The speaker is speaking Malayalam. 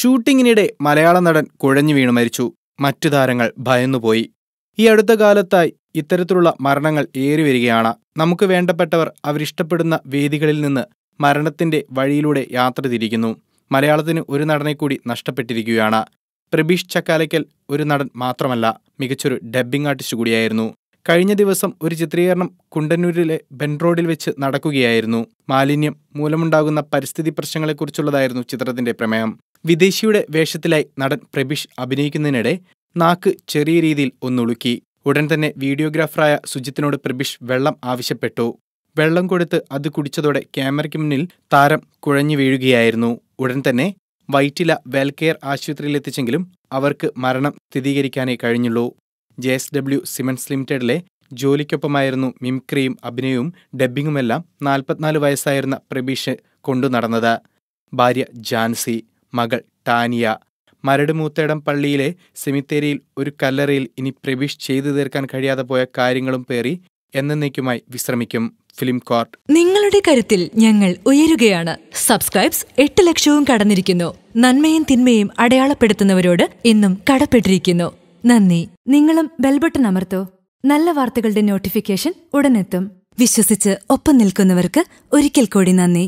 ഷൂട്ടിങ്ങിനിടെ മലയാള നടൻ കുഴഞ്ഞു വീണു മരിച്ചു മറ്റു താരങ്ങൾ ഭയന്നുപോയി ഈ അടുത്ത കാലത്തായി ഇത്തരത്തിലുള്ള മരണങ്ങൾ ഏറിവരികയാണ് നമുക്ക് വേണ്ടപ്പെട്ടവർ അവരിഷ്ടപ്പെടുന്ന വേദികളിൽ നിന്ന് മരണത്തിന്റെ വഴിയിലൂടെ യാത്ര തിരിക്കുന്നു മലയാളത്തിന് ഒരു നടനെ കൂടി നഷ്ടപ്പെട്ടിരിക്കുകയാണ് പ്രബീഷ് ചക്കാലയ്ക്കൽ ഒരു നടൻ മാത്രമല്ല മികച്ചൊരു ഡബ്ബിംഗ് ആർട്ടിസ്റ്റ് കൂടിയായിരുന്നു കഴിഞ്ഞ ദിവസം ഒരു ചിത്രീകരണം കുണ്ടന്നൂരിലെ ബെൻറോഡിൽ വെച്ച് നടക്കുകയായിരുന്നു മാലിന്യം മൂലമുണ്ടാകുന്ന പരിസ്ഥിതി പ്രശ്നങ്ങളെക്കുറിച്ചുള്ളതായിരുന്നു ചിത്രത്തിന്റെ പ്രമേയം വിദേശിയുടെ വേഷത്തിലായി നടൻ പ്രബിഷ് അഭിനയിക്കുന്നതിനിടെ നാക്ക് ചെറിയ രീതിയിൽ ഒന്നുളുക്കി ഉടൻ തന്നെ വീഡിയോഗ്രാഫറായ സുജിത്തിനോട് പ്രബിഷ് വെള്ളം ആവശ്യപ്പെട്ടു വെള്ളം കൊടുത്ത് അത് കുടിച്ചതോടെ ക്യാമറയ്ക്ക് മുന്നിൽ താരം കുഴഞ്ഞു വീഴുകയായിരുന്നു ഉടൻ തന്നെ വൈറ്റില വെൽകെയർ ആശുപത്രിയിലെത്തിച്ചെങ്കിലും അവർക്ക് മരണം സ്ഥിരീകരിക്കാനേ കഴിഞ്ഞുള്ളൂ ജെ എസ് ഡബ്ല്യു സിമൻസ് ലിമിറ്റഡിലെ ജോലിക്കൊപ്പമായിരുന്നു മിംക്രിയും അഭിനയവും ഡബ്ബിങ്ങുമെല്ലാം നാൽപ്പത്തിനാല് വയസ്സായിരുന്ന പ്രബീഷ് കൊണ്ടുനടന്നത് ഭാര്യ ജാൻസി മകൾ ടാനിയ മരട് മൂത്തേടം പള്ളിയിലെ സെമിത്തേരിയിൽ ഒരു കല്ലറയിൽ ഇനി പ്രവിഷ് ചെയ്തു തീർക്കാൻ കഴിയാതെ പോയ കാര്യങ്ങളും പേറി എന്നേക്കുമായി വിശ്രമിക്കും ഫിലിം കോർട്ട് നിങ്ങളുടെ കരുത്തിൽ ഞങ്ങൾ ഉയരുകയാണ് സബ്സ്ക്രൈബ്സ് എട്ട് ലക്ഷവും കടന്നിരിക്കുന്നു നന്മയും തിന്മയും അടയാളപ്പെടുത്തുന്നവരോട് ഇന്നും കടപ്പെട്ടിരിക്കുന്നു നന്ദി നിങ്ങളും ബെൽബട്ടൺ അമർത്തോ നല്ല വാർത്തകളുടെ നോട്ടിഫിക്കേഷൻ ഉടനെത്തും വിശ്വസിച്ച് ഒപ്പം നിൽക്കുന്നവർക്ക് ഒരിക്കൽ കൂടി നന്ദി